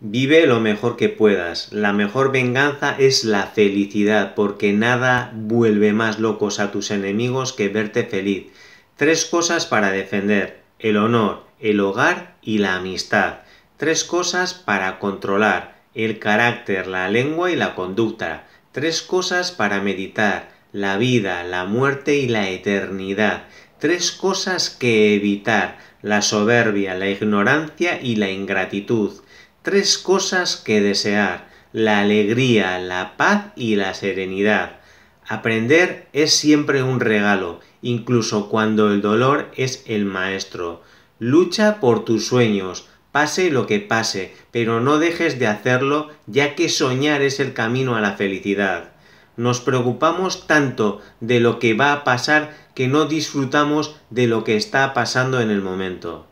vive lo mejor que puedas. La mejor venganza es la felicidad, porque nada vuelve más locos a tus enemigos que verte feliz. Tres cosas para defender, el honor, el hogar y la amistad. Tres cosas para controlar, el carácter, la lengua y la conducta. Tres cosas para meditar, la vida, la muerte y la eternidad. Tres cosas que evitar, la soberbia, la ignorancia y la ingratitud. Tres cosas que desear, la alegría, la paz y la serenidad. Aprender es siempre un regalo, incluso cuando el dolor es el maestro. Lucha por tus sueños, pase lo que pase, pero no dejes de hacerlo ya que soñar es el camino a la felicidad. Nos preocupamos tanto de lo que va a pasar que no disfrutamos de lo que está pasando en el momento.